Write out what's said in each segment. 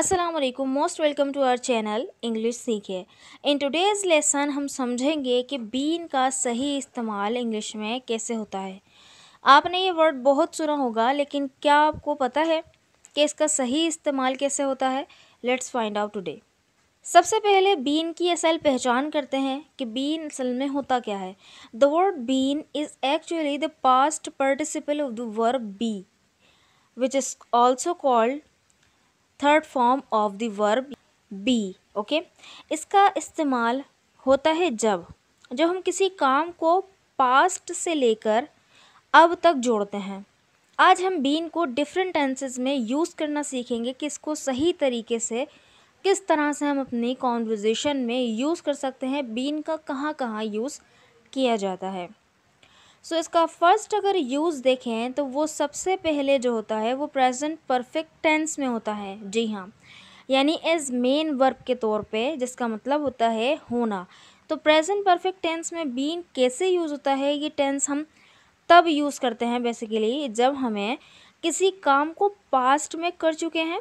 Aslam most welcome to our channel English सीखे in today's lesson हम समझेंगे कि बीन का सही इस्तेमाल इंग्लिश में कैसे होता है आपने ये वर्ड बहुत सुना होगा लेकिन क्या आपको पता है कि इसका सही इस्तेमाल कैसे होता है लेट्स फाइंड आउट टुडे सबसे पहले बीन की असल पहचान करते हैं कि बीन असल में होता क्या है the word been is actually the past participle of the verb be which is also called third form of the verb be okay इसका इस्तेमाल होता है जब जब हम किसी काम को पास्ट से लेकर अब तक जोड़ते हैं आज हम बीन को डिफरेंट टेंसेज में यूज़ करना सीखेंगे कि इसको सही तरीके से किस तरह से हम अपनी कॉन्वर्जेसन में यूज़ कर सकते हैं बीन का कहाँ कहाँ यूज़ किया जाता है सो इसका फर्स्ट अगर यूज़ देखें तो वो सबसे पहले जो होता है वो प्रेजेंट परफेक्ट टेंस में होता है जी हाँ यानी एज मेन वर्ब के तौर पे जिसका मतलब होता है होना तो प्रेजेंट परफेक्ट टेंस में बीन कैसे यूज़ होता है ये टेंस हम तब यूज़ करते हैं बेसिकली जब हमें किसी काम को पास्ट में कर चुके हैं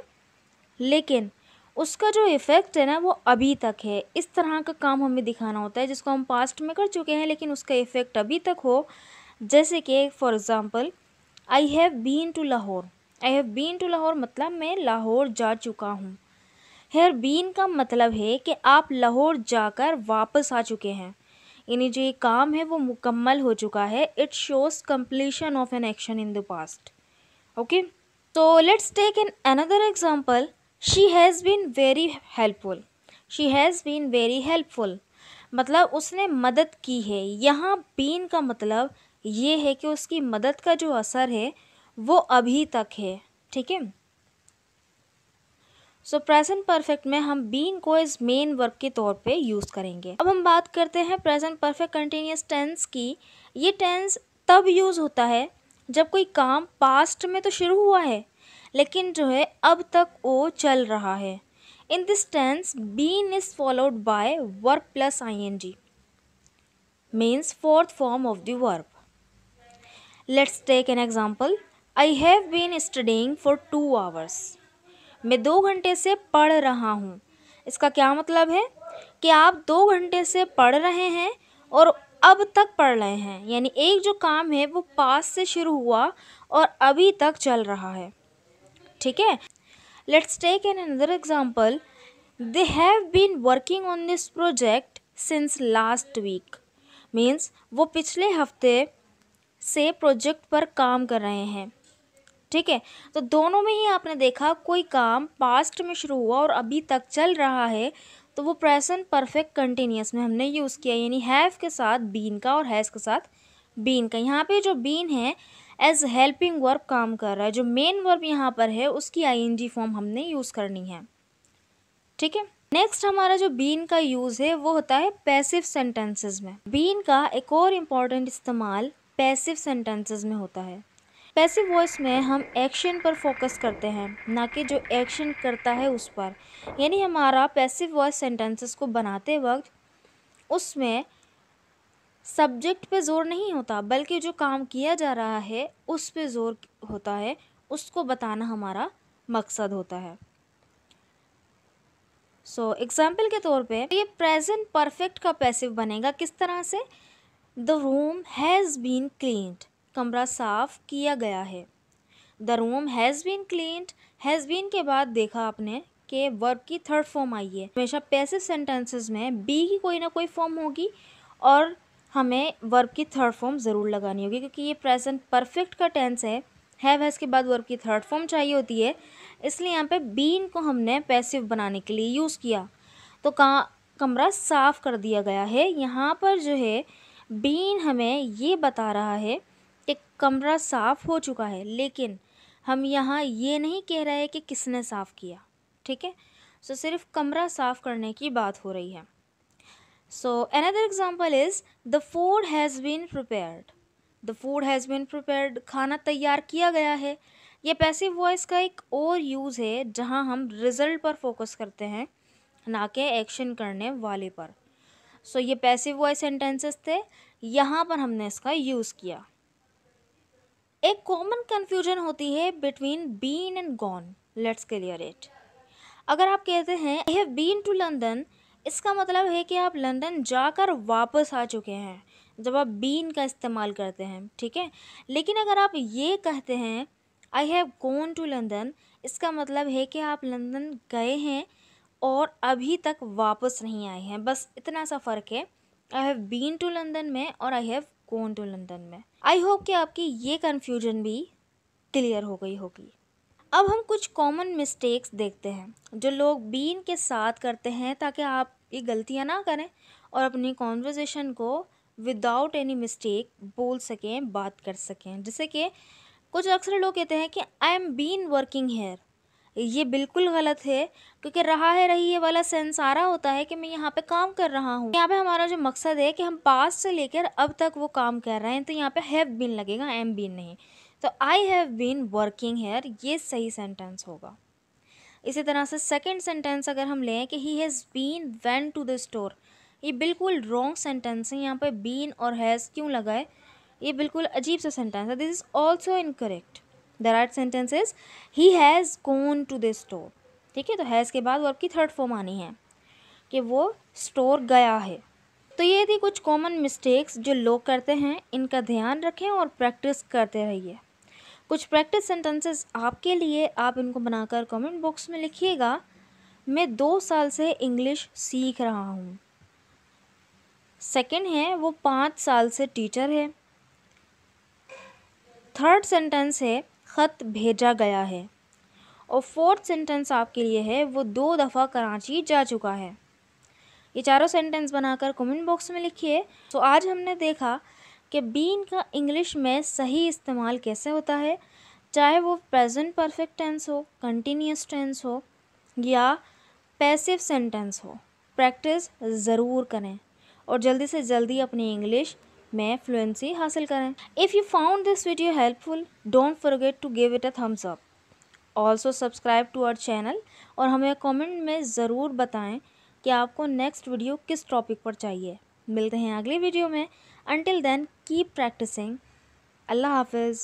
लेकिन उसका जो इफ़ेक्ट है ना वो अभी तक है इस तरह का काम हमें दिखाना होता है जिसको हम पास्ट में कर चुके हैं लेकिन उसका इफ़ेक्ट अभी तक हो जैसे कि for example I have been to Lahore I have been to Lahore मतलब मैं लाहौर जा चुका हूँ हेयर बीन का मतलब है कि आप लाहौर जाकर वापस आ चुके हैं यानी जो ये काम है वो मुकम्मल हो चुका है it shows completion of an action in the past okay तो let's take an another example she has been very helpful she has been very helpful मतलब उसने मदद की है यहाँ बीन का मतलब ये है कि उसकी मदद का जो असर है वो अभी तक है ठीक है सो प्रेजेंट परफेक्ट में हम बीन को इस मेन वर्क के तौर पे यूज़ करेंगे अब हम बात करते हैं प्रेजेंट परफेक्ट कंटिन्यूस टेंस की ये टेंस तब यूज़ होता है जब कोई काम पास्ट में तो शुरू हुआ है लेकिन जो है अब तक वो चल रहा है in this tense been is followed by verb plus I N G means fourth form of the verb let's take an example I have been studying for two hours मैं दो घंटे से पढ़ रहा हूँ इसका क्या मतलब है कि आप दो घंटे से पढ़ रहे हैं और अब तक पढ़ रहे हैं यानी एक जो काम है वो पास से शुरू हुआ और अभी तक चल रहा है ठीक है let's take an another example they have been working on this project since last week means वो पिछले हफ्ते से प्रोजेक्ट पर काम कर रहे हैं ठीक है तो दोनों में ही आपने देखा कोई काम पास्ट में शुरू हुआ और अभी तक चल रहा है तो वो प्रेजेंट परफेक्ट कंटिन्यूस में हमने यूज़ किया यानी हैव के साथ बीन का और हैज़ के साथ बीन का यहाँ पे जो बीन है एज हेल्पिंग वर्ब काम कर रहा है जो मेन वर्ब यहाँ पर है उसकी जी फॉर्म हमने यूज़ करनी है ठीक है नेक्स्ट हमारा जो बीन का यूज़ है वो होता है पैसिव सेंटेंसेस में बीन का एक और इम्पॉर्टेंट इस्तेमाल पैसिव सेंटेंसेस में होता है पैसिव वॉइस में हम एक्शन पर फोकस करते हैं ना कि जो एक्शन करता है उस पर यानी हमारा पैसिव वॉइस सेंटेंसेस को बनाते वक्त उसमें सब्जेक्ट पे ज़ोर नहीं होता बल्कि जो काम किया जा रहा है उस पे ज़ोर होता है उसको बताना हमारा मकसद होता है सो so, एग्ज़ाम्पल के तौर पे ये प्रेजेंट परफेक्ट का पैसिव बनेगा किस तरह से the room has been cleaned कमरा साफ किया गया है the room has been cleaned has been के बाद देखा आपने के वर्ब की थर्ड फॉर्म आई है हमेशा पैसिव सेंटेंसेस में बी की कोई ना कोई फॉर्म होगी और हमें वर्ब की थर्ड फॉर्म ज़रूर लगानी होगी क्योंकि ये प्रेजेंट परफेक्ट का टेंस है हैव हैज़ के बाद वर्ब की थर्ड फॉर्म चाहिए होती है इसलिए यहाँ पे बीन को हमने पैसिव बनाने के लिए यूज़ किया तो का कमरा साफ़ कर दिया गया है यहाँ पर जो है बीन हमें ये बता रहा है कि कमरा साफ़ हो चुका है लेकिन हम यहाँ ये नहीं कह रहे हैं कि किसने साफ़ किया ठीक है सो सिर्फ कमरा साफ़ करने की बात हो रही है So another example is the food has been prepared. The food has been prepared. खाना तैयार किया गया है ये passive वॉइस का एक और यूज़ है जहाँ हम रिज़ल्ट पर फोकस करते हैं ना कि एक्शन करने वाले पर सो so, ये पैसिव वॉइस सेंटेंसेस थे यहाँ पर हमने इसका यूज़ किया एक कॉमन कन्फ्यूजन होती है between been and gone let's clear it अगर आप कहते हैं I have been to London इसका मतलब है कि आप लंदन जाकर वापस आ चुके हैं जब आप बीन का इस्तेमाल करते हैं ठीक है लेकिन अगर आप ये कहते हैं I have gone to London इसका मतलब है कि आप लंदन गए हैं और अभी तक वापस नहीं आए हैं बस इतना सा फ़र्क है I have been to London में और I have gone to London में आई होप कि आपकी ये कन्फ्यूजन भी क्लियर हो गई होगी अब हम कुछ कॉमन मिस्टेक्स देखते हैं जो लोग बीन के साथ करते हैं ताकि आप ये गलतियाँ ना करें और अपनी कॉन्वर्जेसन को विदाउट एनी मिस्टेक बोल सकें बात कर सकें जैसे कि कुछ अक्सर लोग कहते हैं कि I am been working here ये बिल्कुल गलत है क्योंकि रहा है रही है वाला सेंस आ रहा होता है कि मैं यहाँ पे काम कर रहा हूँ यहाँ पे हमारा जो मकसद है कि हम पास से लेकर अब तक वो काम कर रहे हैं तो यहाँ पे हैव बीन लगेगा एम बीन नहीं तो I have been working here ये सही सेंटेंस होगा इसी तरह से सेकेंड सेंटेंस अगर हम लें कि he has been went to the store ये बिल्कुल रॉन्ग सेंटेंस है यहाँ पर बीन और हैज़ क्यों लगाए ये बिल्कुल अजीब सा सेंटेंस है this is also incorrect the right sentence is he has gone to the store ठीक है तो हैज़ के बाद वो की थर्ड फॉर्म आनी है कि वो स्टोर गया है तो ये थी कुछ कॉमन मिस्टेक्स जो लोग करते हैं इनका ध्यान रखें और प्रैक्टिस करते रहिए कुछ प्रैक्टिस सेंटेंसेस आपके लिए आप इनको बनाकर कमेंट बॉक्स में लिखिएगा मैं दो साल से इंग्लिश सीख रहा हूँ सेकंड है वो पाँच साल से टीचर है थर्ड सेंटेंस है ख़त भेजा गया है और फोर्थ सेंटेंस आपके लिए है वो दो दफ़ा कराची जा चुका है ये चारों सेंटेंस बनाकर कमेंट बॉक्स में लिखिए तो आज हमने देखा कि बीन का इंग्लिश में सही इस्तेमाल कैसे होता है चाहे वो प्रेजेंट परफेक्ट टेंस हो कंटिन्यूस टेंस हो या पैसिव सेंटेंस हो प्रैक्टिस ज़रूर करें और जल्दी से जल्दी अपनी इंग्लिश में फ्लुएंसी हासिल करें if you found this video helpful don't forget to give it a thumbs up also subscribe to our channel और हमें कमेंट में ज़रूर बताएं कि आपको नेक्स्ट वीडियो किस टॉपिक पर चाहिए मिलते हैं अगली वीडियो में until then keep practicing allah hafiz